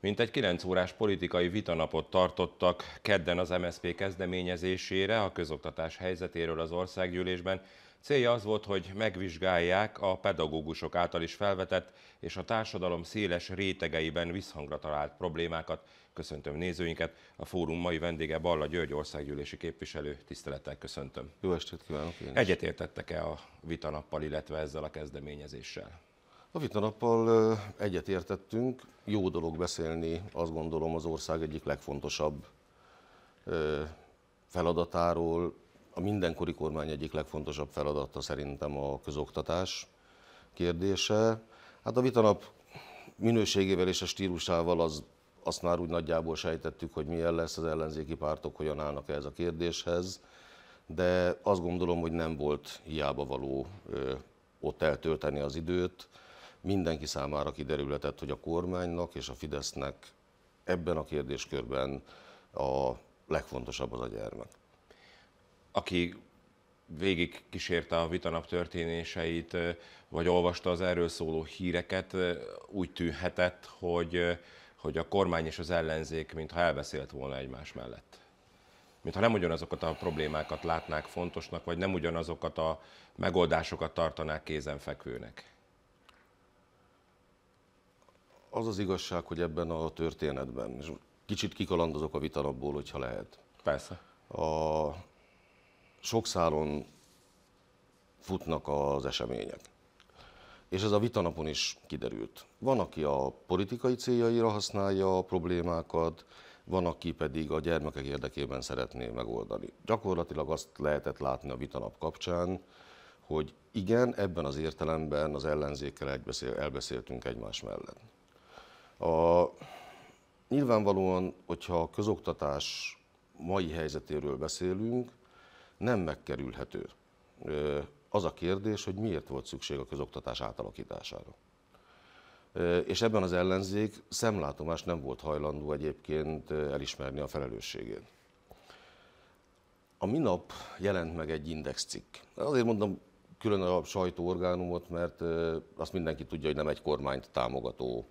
Mint egy 9 órás politikai vitanapot tartottak kedden az MSZP kezdeményezésére a közoktatás helyzetéről az országgyűlésben. Célja az volt, hogy megvizsgálják a pedagógusok által is felvetett és a társadalom széles rétegeiben visszhangra talált problémákat. Köszöntöm nézőinket, a fórum mai vendége Balla György országgyűlési képviselő, tisztelettel köszöntöm. Jó estét kívánok! Egyetértettek-e a vitanappal, illetve ezzel a kezdeményezéssel? A vitanappal egyetértettünk, jó dolog beszélni, azt gondolom az ország egyik legfontosabb feladatáról, a mindenkori kormány egyik legfontosabb feladata szerintem a közoktatás kérdése. Hát a vitanap minőségével és a stílusával az, azt már úgy nagyjából sejtettük, hogy milyen lesz az ellenzéki pártok, hogyan állnak ehhez a kérdéshez, de azt gondolom, hogy nem volt hiába való ott eltölteni az időt mindenki számára kiderületett, hogy a kormánynak és a Fidesznek ebben a kérdéskörben a legfontosabb az a gyermek. Aki végig kísérte a vitanap történéseit, vagy olvasta az erről szóló híreket, úgy tűnhetett, hogy, hogy a kormány és az ellenzék mintha elbeszélt volna egymás mellett. Mintha nem ugyanazokat a problémákat látnák fontosnak, vagy nem ugyanazokat a megoldásokat tartanák kézenfekvőnek. Az az igazság, hogy ebben a történetben, és kicsit kikalandozok a vitanapból, hogyha lehet. Persze. A sok szálon futnak az események. És ez a vitanapon is kiderült. Van, aki a politikai céljaira használja a problémákat, van, aki pedig a gyermekek érdekében szeretné megoldani. Gyakorlatilag azt lehetett látni a vitanap kapcsán, hogy igen, ebben az értelemben az ellenzékkel elbeszéltünk egymás mellett. A, nyilvánvalóan, hogyha a közoktatás mai helyzetéről beszélünk, nem megkerülhető. Az a kérdés, hogy miért volt szükség a közoktatás átalakítására. És ebben az ellenzék szemlátomás nem volt hajlandó egyébként elismerni a felelősségét. A minap jelent meg egy indexcikk. Azért mondom külön a sajtóorgánumot, mert azt mindenki tudja, hogy nem egy kormányt támogató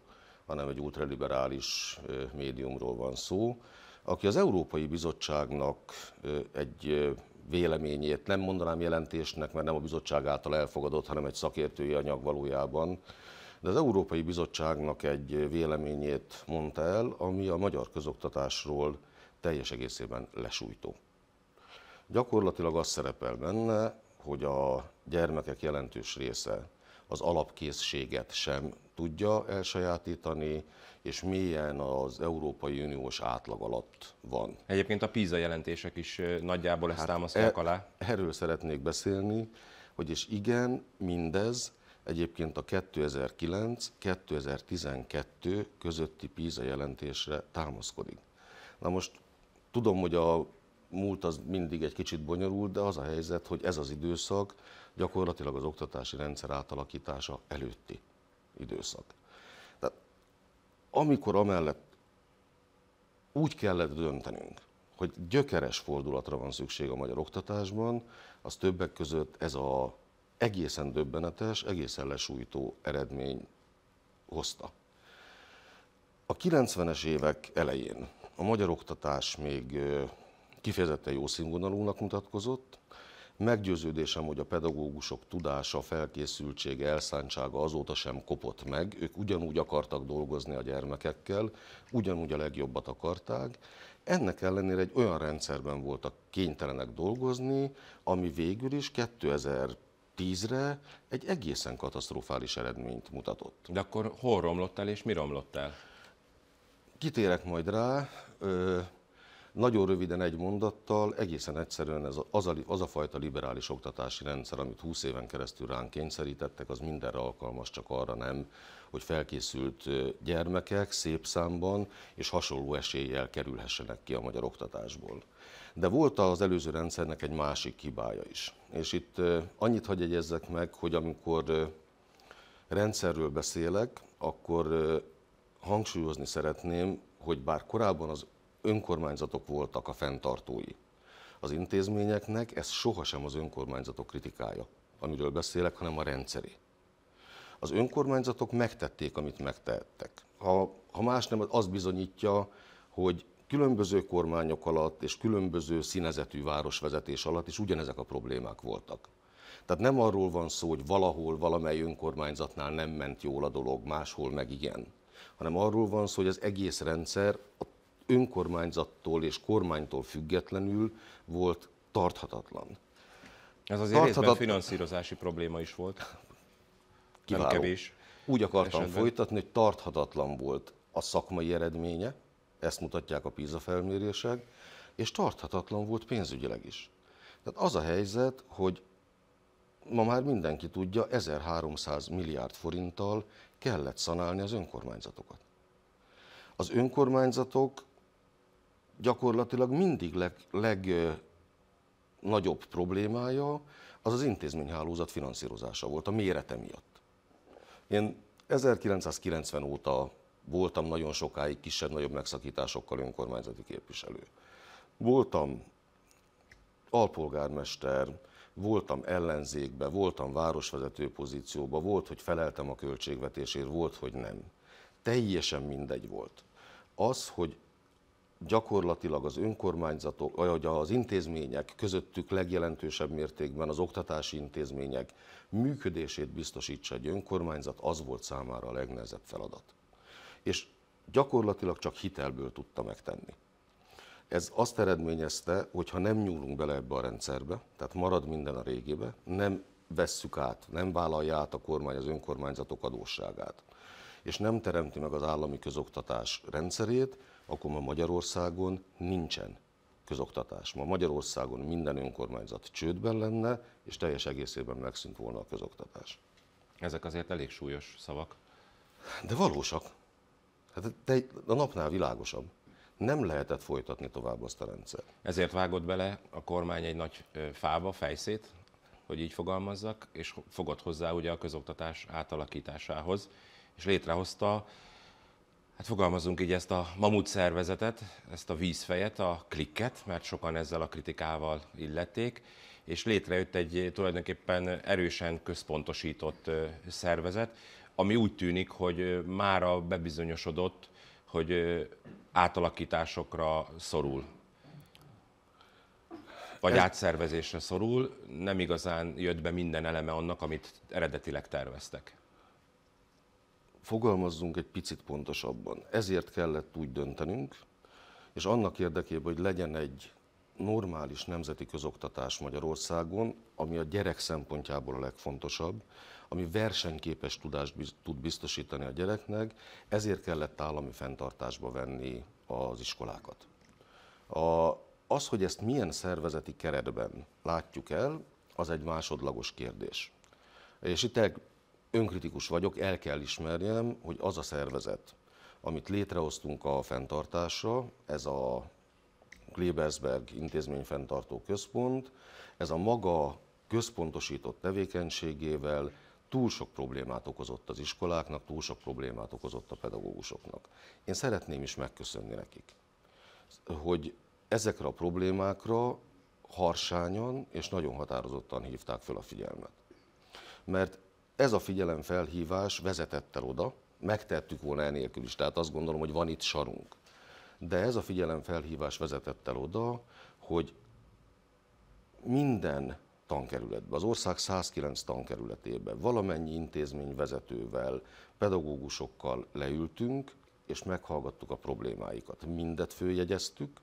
hanem egy ultraliberális médiumról van szó, aki az Európai Bizottságnak egy véleményét nem mondanám jelentésnek, mert nem a bizottság által elfogadott, hanem egy szakértői anyag valójában, de az Európai Bizottságnak egy véleményét mondta el, ami a magyar közoktatásról teljes egészében lesújtó. Gyakorlatilag az szerepel benne, hogy a gyermekek jelentős része az alapkészséget sem tudja elsajátítani, és mélyen az Európai Uniós átlag alatt van. Egyébként a PISA jelentések is nagyjából ezt hát támasztják e- alá. Erről szeretnék beszélni, hogy és igen, mindez egyébként a 2009-2012 közötti PISA jelentésre támaszkodik. Na most tudom, hogy a múlt az mindig egy kicsit bonyolult, de az a helyzet, hogy ez az időszak gyakorlatilag az oktatási rendszer átalakítása előtti időszak. Tehát amikor amellett úgy kellett döntenünk, hogy gyökeres fordulatra van szükség a magyar oktatásban, az többek között ez a egészen döbbenetes, egészen lesújtó eredmény hozta. A 90-es évek elején a magyar oktatás még kifejezetten jó színvonalúnak mutatkozott. Meggyőződésem, hogy a pedagógusok tudása, felkészültsége, elszántsága azóta sem kopott meg. Ők ugyanúgy akartak dolgozni a gyermekekkel, ugyanúgy a legjobbat akarták. Ennek ellenére egy olyan rendszerben voltak kénytelenek dolgozni, ami végül is 2000 2010-re egy egészen katasztrofális eredményt mutatott. De akkor hol romlott el és mi romlott el? Kitérek majd rá, nagyon röviden egy mondattal, egészen egyszerűen ez az, a, az a fajta liberális oktatási rendszer, amit 20 éven keresztül ránk kényszerítettek, az mindenre alkalmas, csak arra nem, hogy felkészült gyermekek szép számban és hasonló eséllyel kerülhessenek ki a magyar oktatásból. De volt az előző rendszernek egy másik hibája is. És itt annyit hagy egyezzek meg, hogy amikor rendszerről beszélek, akkor hangsúlyozni szeretném, hogy bár korábban az önkormányzatok voltak a fenntartói. Az intézményeknek ez sohasem az önkormányzatok kritikája, amiről beszélek, hanem a rendszeri. Az önkormányzatok megtették, amit megtehettek. Ha, ha más nem, az bizonyítja, hogy különböző kormányok alatt és különböző színezetű városvezetés alatt is ugyanezek a problémák voltak. Tehát nem arról van szó, hogy valahol, valamely önkormányzatnál nem ment jól a dolog, máshol meg igen, hanem arról van szó, hogy az egész rendszer a önkormányzattól és kormánytól függetlenül volt tarthatatlan. Ez azért Tarthatat... részben finanszírozási probléma is volt. Kiváló. Nem kevés. Úgy akartam esetben. folytatni, hogy tarthatatlan volt a szakmai eredménye, ezt mutatják a PISA felmérések, és tarthatatlan volt pénzügyileg is. Tehát az a helyzet, hogy ma már mindenki tudja, 1300 milliárd forinttal kellett szanálni az önkormányzatokat. Az önkormányzatok gyakorlatilag mindig leg, legnagyobb problémája az az intézményhálózat finanszírozása volt, a mérete miatt. Én 1990 óta voltam nagyon sokáig kisebb-nagyobb megszakításokkal önkormányzati képviselő. Voltam alpolgármester, voltam ellenzékbe, voltam városvezető pozícióba, volt, hogy feleltem a költségvetésért, volt, hogy nem. Teljesen mindegy volt. Az, hogy gyakorlatilag az önkormányzatok, vagy az intézmények közöttük legjelentősebb mértékben az oktatási intézmények működését biztosítsa egy önkormányzat, az volt számára a legnehezebb feladat. És gyakorlatilag csak hitelből tudta megtenni. Ez azt eredményezte, hogy ha nem nyúlunk bele ebbe a rendszerbe, tehát marad minden a régébe, nem vesszük át, nem vállalja át a kormány az önkormányzatok adósságát, és nem teremti meg az állami közoktatás rendszerét, akkor ma Magyarországon nincsen közoktatás. Ma Magyarországon minden önkormányzat csődben lenne, és teljes egészében megszűnt volna a közoktatás. Ezek azért elég súlyos szavak. De valósak. Hát de a napnál világosabb. Nem lehetett folytatni tovább azt a rendszer. Ezért vágott bele a kormány egy nagy fába fejszét, hogy így fogalmazzak, és fogott hozzá ugye a közoktatás átalakításához, és létrehozta hát fogalmazunk így ezt a mamut szervezetet, ezt a vízfejet, a klikket, mert sokan ezzel a kritikával illették, és létrejött egy tulajdonképpen erősen központosított szervezet, ami úgy tűnik, hogy már a bebizonyosodott, hogy átalakításokra szorul. Vagy Ez... átszervezésre szorul, nem igazán jött be minden eleme annak, amit eredetileg terveztek fogalmazzunk egy picit pontosabban. Ezért kellett úgy döntenünk, és annak érdekében, hogy legyen egy normális nemzeti közoktatás Magyarországon, ami a gyerek szempontjából a legfontosabb, ami versenyképes tudást biz, tud biztosítani a gyereknek, ezért kellett állami fenntartásba venni az iskolákat. A, az, hogy ezt milyen szervezeti keretben látjuk el, az egy másodlagos kérdés. És itt el, önkritikus vagyok, el kell ismerjem, hogy az a szervezet, amit létrehoztunk a fenntartásra, ez a Klebersberg intézmény fenntartó központ, ez a maga központosított tevékenységével túl sok problémát okozott az iskoláknak, túl sok problémát okozott a pedagógusoknak. Én szeretném is megköszönni nekik, hogy ezekre a problémákra harsányan és nagyon határozottan hívták fel a figyelmet. Mert ez a figyelemfelhívás vezetett el oda, megtettük volna enélkül is, tehát azt gondolom, hogy van itt sarunk. De ez a figyelemfelhívás vezetett el oda, hogy minden tankerületben, az ország 109 tankerületében valamennyi intézmény vezetővel, pedagógusokkal leültünk, és meghallgattuk a problémáikat. Mindet följegyeztük,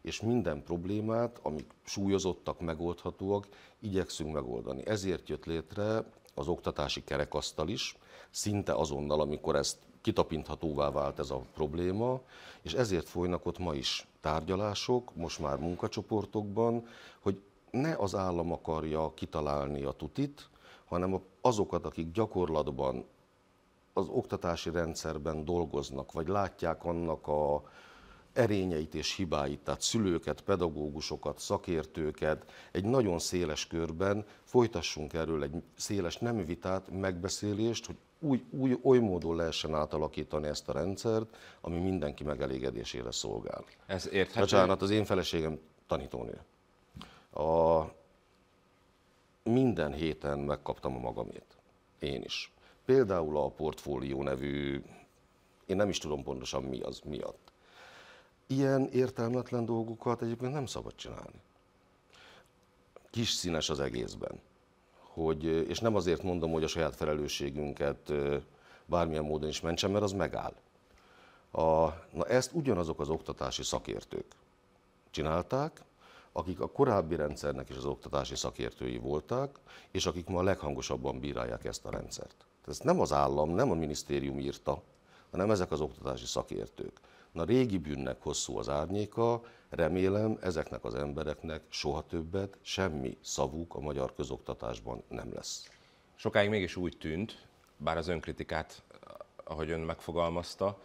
és minden problémát, amik súlyozottak, megoldhatóak, igyekszünk megoldani. Ezért jött létre az oktatási kerekasztal is, szinte azonnal, amikor ezt kitapinthatóvá vált ez a probléma, és ezért folynak ott ma is tárgyalások, most már munkacsoportokban, hogy ne az állam akarja kitalálni a tutit, hanem azokat, akik gyakorlatban az oktatási rendszerben dolgoznak, vagy látják annak a, erényeit és hibáit, tehát szülőket, pedagógusokat, szakértőket egy nagyon széles körben folytassunk erről egy széles nem vitát, megbeszélést, hogy úgy, úgy, oly módon lehessen átalakítani ezt a rendszert, ami mindenki megelégedésére szolgál. Ez érthető? Bocsánat, az én feleségem tanítónő. A, minden héten megkaptam a magamét. Én is. Például a portfólió nevű, én nem is tudom pontosan mi az miatt ilyen értelmetlen dolgokat egyébként nem szabad csinálni. Kis színes az egészben. Hogy, és nem azért mondom, hogy a saját felelősségünket bármilyen módon is mentsem, mert az megáll. A, na ezt ugyanazok az oktatási szakértők csinálták, akik a korábbi rendszernek is az oktatási szakértői voltak, és akik ma a leghangosabban bírálják ezt a rendszert. Ez nem az állam, nem a minisztérium írta, hanem ezek az oktatási szakértők. Na régi bűnnek hosszú az árnyéka, remélem ezeknek az embereknek soha többet semmi szavuk a magyar közoktatásban nem lesz. Sokáig mégis úgy tűnt, bár az önkritikát, ahogy ön megfogalmazta,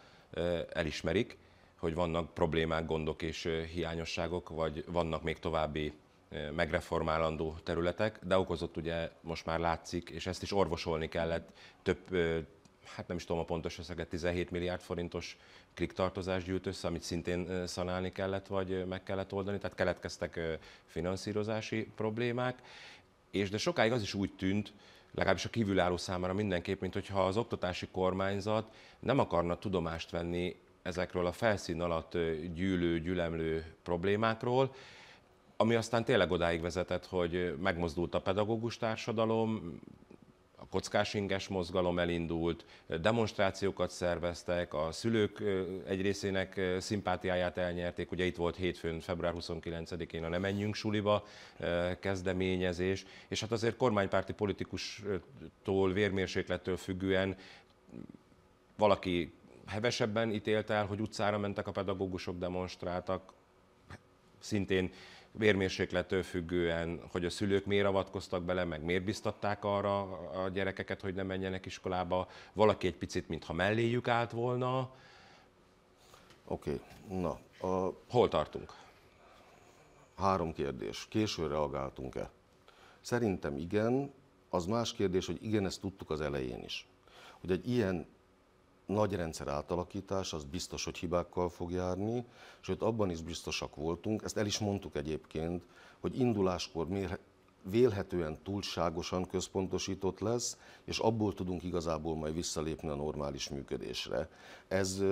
elismerik, hogy vannak problémák, gondok és hiányosságok, vagy vannak még további megreformálandó területek, de okozott ugye most már látszik, és ezt is orvosolni kellett több, hát nem is tudom a pontos összeget, 17 milliárd forintos kliktartozás gyűlt össze, amit szintén szanálni kellett, vagy meg kellett oldani, tehát keletkeztek finanszírozási problémák, és de sokáig az is úgy tűnt, legalábbis a kívülálló számára mindenképp, mint hogyha az oktatási kormányzat nem akarna tudomást venni ezekről a felszín alatt gyűlő, gyülemlő problémákról, ami aztán tényleg odáig vezetett, hogy megmozdult a pedagógus társadalom, a kockásinges mozgalom elindult, demonstrációkat szerveztek, a szülők egy részének szimpátiáját elnyerték, ugye itt volt hétfőn, február 29-én a Ne menjünk suliba kezdeményezés, és hát azért kormánypárti politikustól, vérmérséklettől függően valaki hevesebben ítélt el, hogy utcára mentek a pedagógusok, demonstráltak, szintén vérmérséklettől függően, hogy a szülők miért avatkoztak bele, meg miért biztatták arra a gyerekeket, hogy ne menjenek iskolába, valaki egy picit, mintha melléjük állt volna. Oké, okay. na. A... Hol tartunk? Három kérdés. Későre reagáltunk-e? Szerintem igen, az más kérdés, hogy igen, ezt tudtuk az elején is. Hogy egy ilyen nagy rendszer átalakítás az biztos, hogy hibákkal fog járni, sőt abban is biztosak voltunk, ezt el is mondtuk egyébként, hogy induláskor mér, vélhetően túlságosan központosított lesz, és abból tudunk igazából majd visszalépni a normális működésre. Ez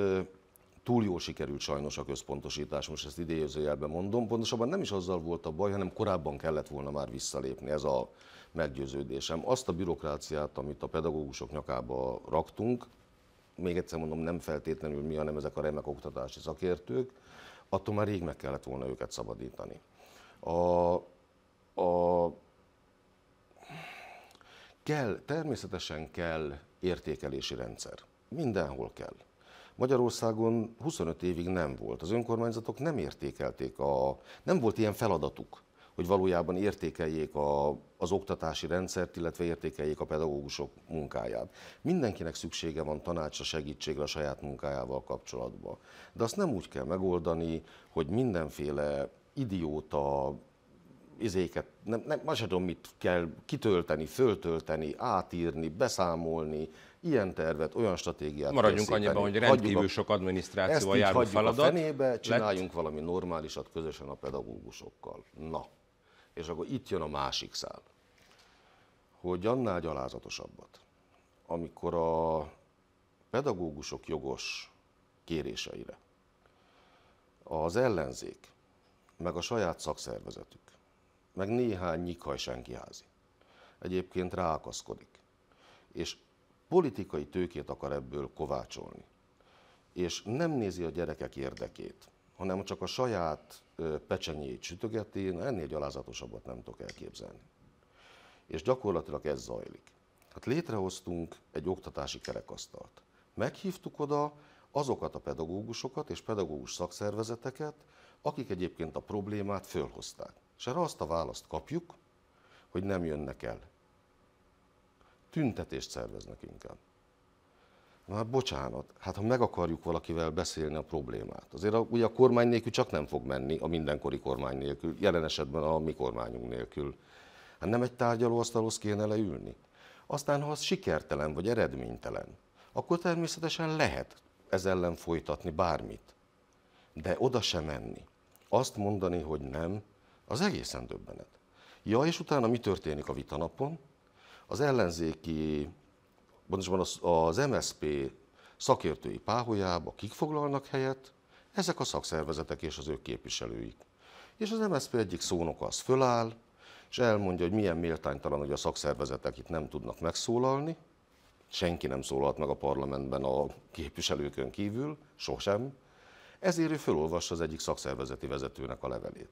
túl jól sikerült sajnos a központosítás, most ezt idézőjelben mondom. Pontosabban nem is azzal volt a baj, hanem korábban kellett volna már visszalépni, ez a meggyőződésem. Azt a bürokráciát, amit a pedagógusok nyakába raktunk, még egyszer mondom, nem feltétlenül mi, hanem ezek a remek oktatási szakértők, attól már rég meg kellett volna őket szabadítani. A, a, kell, természetesen kell értékelési rendszer. Mindenhol kell. Magyarországon 25 évig nem volt. Az önkormányzatok nem értékelték a... Nem volt ilyen feladatuk hogy valójában értékeljék a, az oktatási rendszert, illetve értékeljék a pedagógusok munkáját. Mindenkinek szüksége van tanácsra, segítségre a saját munkájával kapcsolatban. De azt nem úgy kell megoldani, hogy mindenféle idióta izéket, nem, nem, nem tudom, mit kell kitölteni, föltölteni, átírni, beszámolni, ilyen tervet, olyan stratégiát Maradjunk készíteni. annyiban, hogy rendkívül a, sok adminisztrációval járó feladat. a fenébe, csináljunk lett. valami normálisat közösen a pedagógusokkal. Na. És akkor itt jön a másik szál, hogy annál gyalázatosabbat, amikor a pedagógusok jogos kéréseire az ellenzék, meg a saját szakszervezetük, meg néhány nyikhaj házi, egyébként ráakaszkodik, és politikai tőkét akar ebből kovácsolni, és nem nézi a gyerekek érdekét, hanem csak a saját pecsenyét sütögeti, na ennél gyalázatosabbat nem tudok elképzelni. És gyakorlatilag ez zajlik. Hát létrehoztunk egy oktatási kerekasztalt. Meghívtuk oda azokat a pedagógusokat és pedagógus szakszervezeteket, akik egyébként a problémát fölhozták. És erre azt a választ kapjuk, hogy nem jönnek el. Tüntetést szerveznek inkább. Na hát bocsánat, hát ha meg akarjuk valakivel beszélni a problémát, azért a, ugye a kormány nélkül csak nem fog menni, a mindenkori kormány nélkül, jelen esetben a mi kormányunk nélkül. Hát nem egy tárgyalóasztalhoz kéne leülni. Aztán, ha az sikertelen vagy eredménytelen, akkor természetesen lehet ez ellen folytatni bármit. De oda se menni. Azt mondani, hogy nem, az egészen döbbenet. Ja, és utána mi történik a vitanapon? Az ellenzéki pontosabban az MSP szakértői páholyába kik foglalnak helyet? Ezek a szakszervezetek és az ők képviselőik. És az MSZP egyik szónoka az föláll, és elmondja, hogy milyen méltánytalan, hogy a szakszervezetek itt nem tudnak megszólalni, senki nem szólalt meg a parlamentben a képviselőkön kívül, sosem, ezért ő fölolvassa az egyik szakszervezeti vezetőnek a levelét.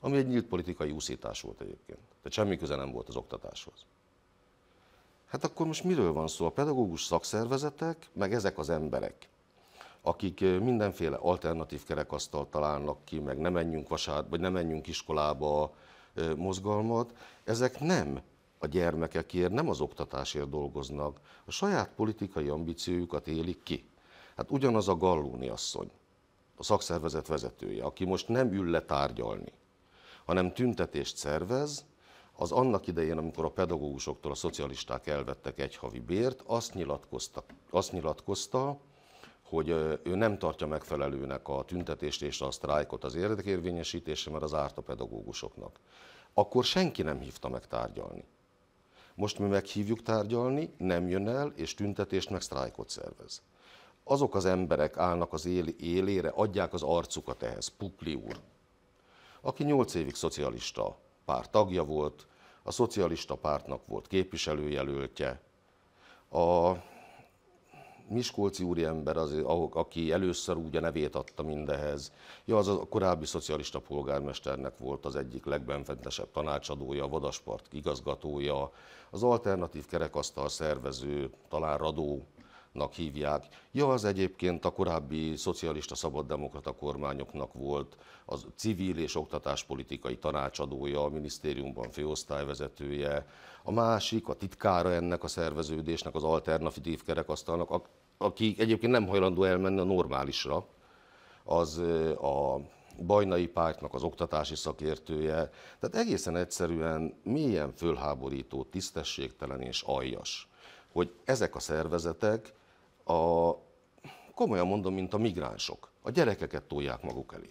Ami egy nyílt politikai úszítás volt egyébként. Tehát semmi köze nem volt az oktatáshoz. Hát akkor most miről van szó? A pedagógus szakszervezetek, meg ezek az emberek, akik mindenféle alternatív kerekasztalt találnak ki, meg nem menjünk vasárnap, vagy nem menjünk iskolába mozgalmat, ezek nem a gyermekekért, nem az oktatásért dolgoznak, a saját politikai ambíciójukat élik ki. Hát ugyanaz a Gallóni asszony, a szakszervezet vezetője, aki most nem ül le tárgyalni, hanem tüntetést szervez, az annak idején, amikor a pedagógusoktól a szocialisták elvettek egy havi bért, azt nyilatkozta, azt nyilatkozta hogy ő nem tartja megfelelőnek a tüntetést és a sztrájkot az érdekérvényesítése, mert az árt a pedagógusoknak. Akkor senki nem hívta meg tárgyalni. Most mi meghívjuk tárgyalni, nem jön el, és tüntetést meg sztrájkot szervez. Azok az emberek állnak az él élére, adják az arcukat ehhez, Pukli úr, aki nyolc évig szocialista pár tagja volt, a szocialista pártnak volt képviselőjelöltje, a Miskolci úriember, az, aki először úgy a nevét adta mindehez, ja, az a korábbi szocialista polgármesternek volt az egyik legbenfentesebb tanácsadója, a Vadaspart igazgatója, az alternatív kerekasztal szervező, talán Radó nak hívják. Ja, az egyébként a korábbi szocialista szabaddemokrata kormányoknak volt az civil és oktatáspolitikai tanácsadója, a minisztériumban főosztályvezetője, a másik, a titkára ennek a szerveződésnek, az alternatív kerekasztalnak, aki egyébként nem hajlandó elmenni a normálisra, az a bajnai pártnak az oktatási szakértője, tehát egészen egyszerűen milyen fölháborító, tisztességtelen és aljas, hogy ezek a szervezetek a, komolyan mondom, mint a migránsok, a gyerekeket tolják maguk elé.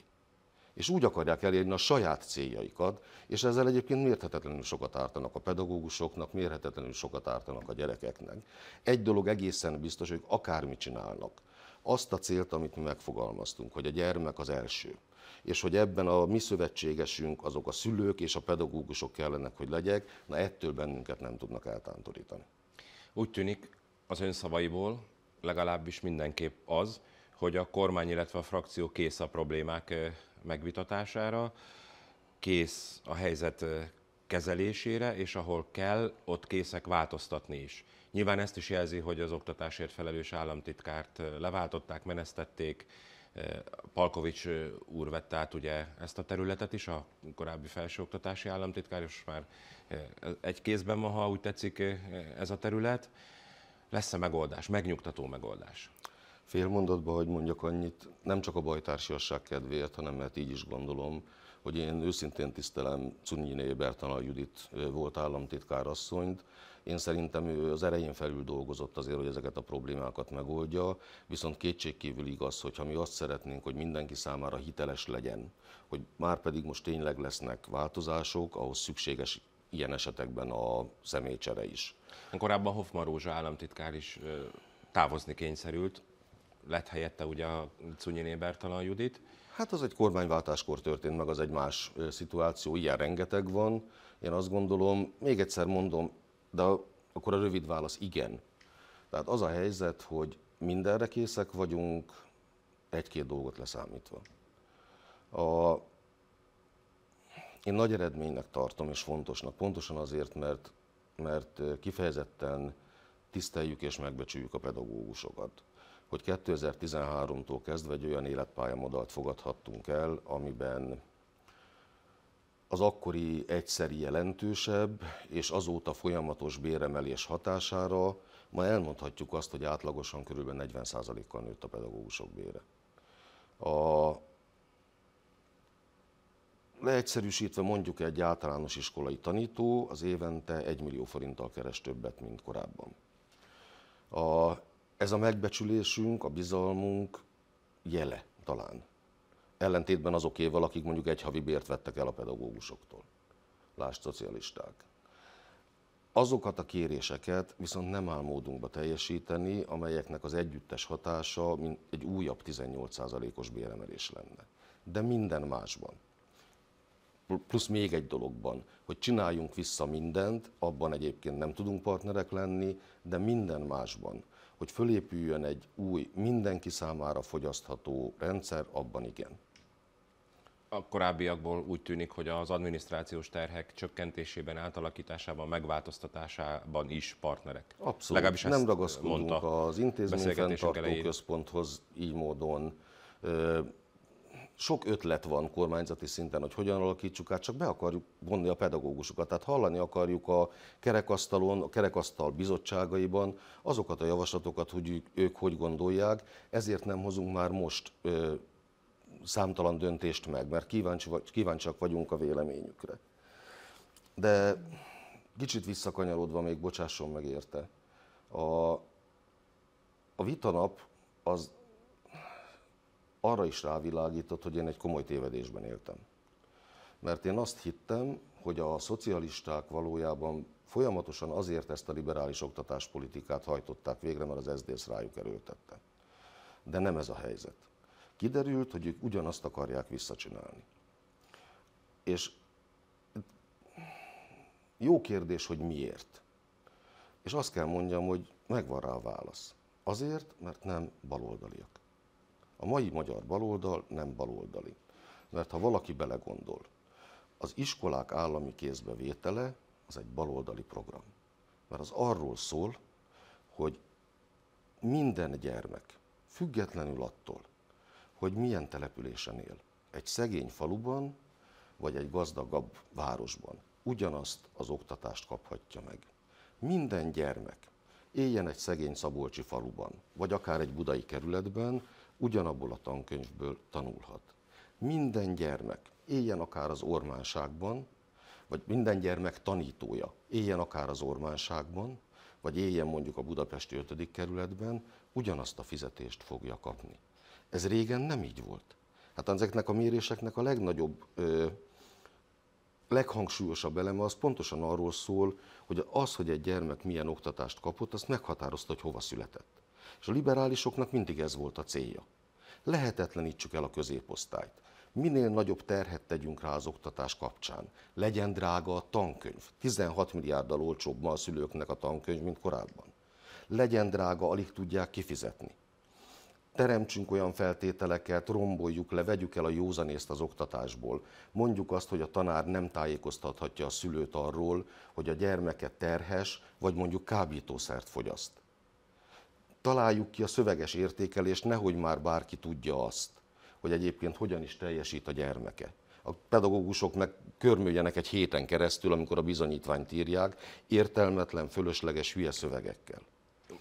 És úgy akarják elérni a saját céljaikat, és ezzel egyébként mérhetetlenül sokat ártanak a pedagógusoknak, mérhetetlenül sokat ártanak a gyerekeknek. Egy dolog egészen biztos, hogy akármit csinálnak, azt a célt, amit mi megfogalmaztunk, hogy a gyermek az első, és hogy ebben a mi szövetségesünk azok a szülők és a pedagógusok kellenek, hogy legyek, na ettől bennünket nem tudnak eltántorítani. Úgy tűnik az önszavaiból, legalábbis mindenképp az, hogy a kormány, illetve a frakció kész a problémák megvitatására, kész a helyzet kezelésére, és ahol kell, ott készek változtatni is. Nyilván ezt is jelzi, hogy az oktatásért felelős államtitkárt leváltották, menesztették, Palkovics úr vette át ugye ezt a területet is, a korábbi felsőoktatási államtitkár, és már egy kézben van, ha úgy tetszik ez a terület. Lesz-e megoldás, megnyugtató megoldás? Fél mondatban, hogy mondjak annyit, nem csak a bajtársiasság kedvéért, hanem mert így is gondolom, hogy én őszintén tisztelem Cunyiné Bertalan Judit volt asszonyt. Én szerintem ő az erején felül dolgozott azért, hogy ezeket a problémákat megoldja, viszont kétségkívül igaz, hogy ha mi azt szeretnénk, hogy mindenki számára hiteles legyen, hogy már pedig most tényleg lesznek változások, ahhoz szükséges ilyen esetekben a személycsere is. Korábban Hoffman Rózsa államtitkár is távozni kényszerült, lett helyette ugye a Cunyi Bertalan Judit. Hát az egy kormányváltáskor történt meg, az egy más szituáció, ilyen rengeteg van. Én azt gondolom, még egyszer mondom, de akkor a rövid válasz igen. Tehát az a helyzet, hogy mindenre készek vagyunk, egy-két dolgot leszámítva. A én nagy eredménynek tartom és fontosnak, pontosan azért, mert, mert kifejezetten tiszteljük és megbecsüljük a pedagógusokat. Hogy 2013-tól kezdve egy olyan életpályamodalt fogadhattunk el, amiben az akkori egyszeri jelentősebb, és azóta folyamatos béremelés hatására ma elmondhatjuk azt, hogy átlagosan kb. 40%-kal nőtt a pedagógusok bére. A, Leegyszerűsítve mondjuk egy általános iskolai tanító az évente 1 millió forinttal keres többet, mint korábban. A, ez a megbecsülésünk, a bizalmunk jele talán. Ellentétben azokéval, akik mondjuk egy havi bért vettek el a pedagógusoktól. Lásd, szocialisták. Azokat a kéréseket viszont nem áll módunkba teljesíteni, amelyeknek az együttes hatása egy újabb 18%-os béremelés lenne. De minden másban plusz még egy dologban, hogy csináljunk vissza mindent, abban egyébként nem tudunk partnerek lenni, de minden másban, hogy fölépüljön egy új, mindenki számára fogyasztható rendszer, abban igen. A korábbiakból úgy tűnik, hogy az adminisztrációs terhek csökkentésében, átalakításában, megváltoztatásában is partnerek. Abszolút. Legalábbis nem ragaszkodunk az intézmény központhoz így módon sok ötlet van kormányzati szinten, hogy hogyan alakítsuk át, csak be akarjuk vonni a pedagógusokat. Tehát hallani akarjuk a kerekasztalon, a kerekasztal bizottságaiban azokat a javaslatokat, hogy ők hogy gondolják, ezért nem hozunk már most ö, számtalan döntést meg, mert kíváncsi, kíváncsiak vagyunk a véleményükre. De kicsit visszakanyarodva még, bocsásson meg érte, a, a vitanap az arra is rávilágított, hogy én egy komoly tévedésben éltem. Mert én azt hittem, hogy a szocialisták valójában folyamatosan azért ezt a liberális oktatáspolitikát hajtották végre, mert az SZDSZ rájuk erőltette. De nem ez a helyzet. Kiderült, hogy ők ugyanazt akarják visszacsinálni. És jó kérdés, hogy miért. És azt kell mondjam, hogy megvan rá a válasz. Azért, mert nem baloldaliak. A mai magyar baloldal nem baloldali. Mert ha valaki belegondol, az iskolák állami kézbevétele az egy baloldali program. Mert az arról szól, hogy minden gyermek, függetlenül attól, hogy milyen településen él, egy szegény faluban, vagy egy gazdagabb városban, ugyanazt az oktatást kaphatja meg. Minden gyermek éljen egy szegény szabolcsi faluban, vagy akár egy budai kerületben, ugyanabból a tankönyvből tanulhat. Minden gyermek, éljen akár az ormánságban, vagy minden gyermek tanítója, éljen akár az ormánságban, vagy éljen mondjuk a Budapesti 5. kerületben, ugyanazt a fizetést fogja kapni. Ez régen nem így volt. Hát ezeknek a méréseknek a legnagyobb, ö, leghangsúlyosabb eleme az pontosan arról szól, hogy az, hogy egy gyermek milyen oktatást kapott, azt meghatározta, hogy hova született. És a liberálisoknak mindig ez volt a célja. Lehetetlenítsük el a középosztályt. Minél nagyobb terhet tegyünk rá az oktatás kapcsán. Legyen drága a tankönyv. 16 milliárddal olcsóbb ma a szülőknek a tankönyv, mint korábban. Legyen drága, alig tudják kifizetni teremtsünk olyan feltételeket, romboljuk le, vegyük el a józanészt az oktatásból. Mondjuk azt, hogy a tanár nem tájékoztathatja a szülőt arról, hogy a gyermeke terhes, vagy mondjuk kábítószert fogyaszt. Találjuk ki a szöveges értékelést, nehogy már bárki tudja azt, hogy egyébként hogyan is teljesít a gyermeke. A pedagógusok meg körmüljenek egy héten keresztül, amikor a bizonyítványt írják, értelmetlen, fölösleges, hülye szövegekkel.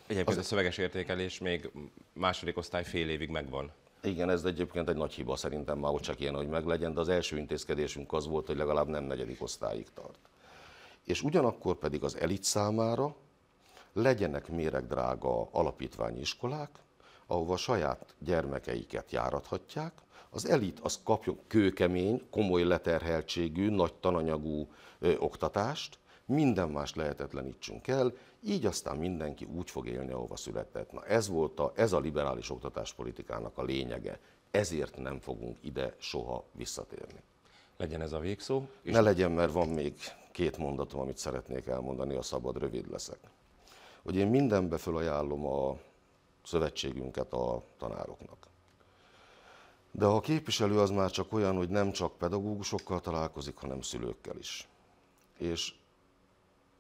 Egyébként az... a szöveges értékelés még második osztály fél évig megvan. Igen, ez egyébként egy nagy hiba szerintem már ott csak ilyen, hogy meglegyen, de az első intézkedésünk az volt, hogy legalább nem negyedik osztályig tart. És ugyanakkor pedig az elit számára legyenek méregdrága alapítványi iskolák, ahova saját gyermekeiket járathatják, az elit az kapjon kőkemény, komoly leterheltségű, nagy tananyagú ö, oktatást, minden más lehetetlenítsünk el, így aztán mindenki úgy fog élni, ahova született. Na ez volt a, ez a liberális oktatáspolitikának a lényege. Ezért nem fogunk ide soha visszatérni. Legyen ez a végszó. És ne legyen, mert van még két mondatom, amit szeretnék elmondani, a szabad rövid leszek hogy én mindenbe fölajánlom a szövetségünket a tanároknak. De a képviselő az már csak olyan, hogy nem csak pedagógusokkal találkozik, hanem szülőkkel is. És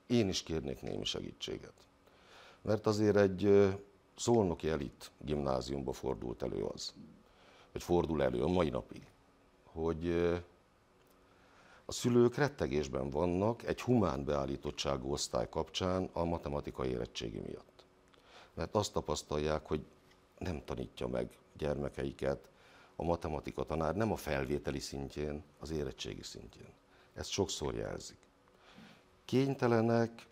én is kérnék némi segítséget. Mert azért egy szolnoki elit gimnáziumba fordult elő az, hogy fordul elő a mai napig, hogy a szülők rettegésben vannak egy humán beállítottságú osztály kapcsán a matematikai érettségi miatt. Mert azt tapasztalják, hogy nem tanítja meg gyermekeiket a matematika tanár nem a felvételi szintjén, az érettségi szintjén. Ezt sokszor jelzik. Kénytelenek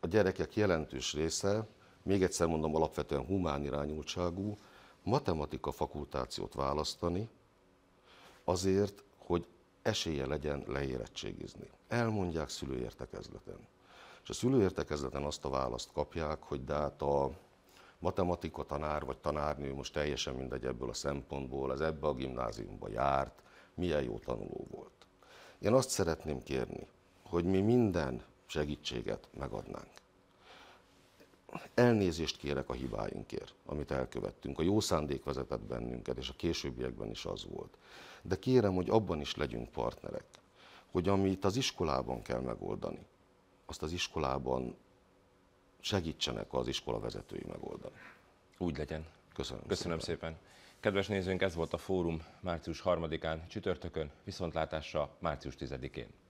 a gyerekek jelentős része, még egyszer mondom, alapvetően humán irányultságú, matematika fakultációt választani, azért, esélye legyen leérettségizni. Elmondják szülőértekezleten. És a szülőértekezleten azt a választ kapják, hogy de hát a matematika tanár vagy tanárnő most teljesen mindegy ebből a szempontból, az ebbe a gimnáziumba járt, milyen jó tanuló volt. Én azt szeretném kérni, hogy mi minden segítséget megadnánk elnézést kérek a hibáinkért, amit elkövettünk. A jó szándék vezetett bennünket, és a későbbiekben is az volt. De kérem, hogy abban is legyünk partnerek, hogy amit az iskolában kell megoldani, azt az iskolában segítsenek az iskola vezetői megoldani. Úgy legyen. Köszönöm, Köszönöm szépen. szépen. Kedves nézőnk, ez volt a fórum március 3-án csütörtökön, viszontlátásra március 10-én.